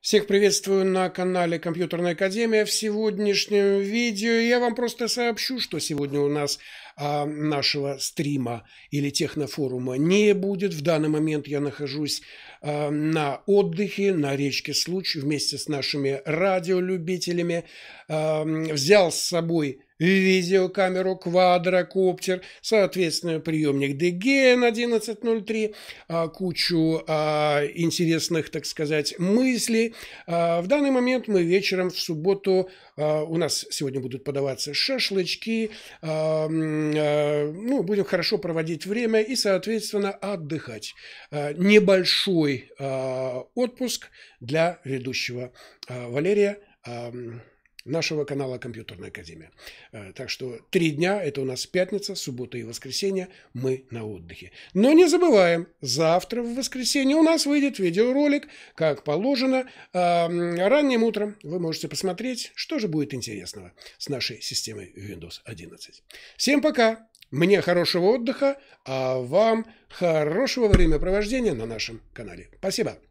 Всех приветствую на канале Компьютерная Академия. В сегодняшнем видео я вам просто сообщу, что сегодня у нас а, нашего стрима или технофорума не будет. В данный момент я нахожусь а, на отдыхе на речке Случ вместе с нашими радиолюбителями. А, взял с собой видеокамеру квадрокоптер, соответственно, приемник DGN 1103, а, кучу а, интересных, так сказать, мыслей. А, в данный момент мы вечером в субботу, у нас сегодня будут подаваться шашлычки, ну, будем хорошо проводить время и, соответственно, отдыхать. Небольшой отпуск для ведущего Валерия нашего канала «Компьютерная академия». Э, так что три дня, это у нас пятница, суббота и воскресенье, мы на отдыхе. Но не забываем, завтра в воскресенье у нас выйдет видеоролик, как положено, ранним утром. Вы можете посмотреть, что же будет интересного с нашей системой Windows 11. Всем пока! Мне хорошего отдыха, а вам хорошего времяпровождения на нашем канале. Спасибо!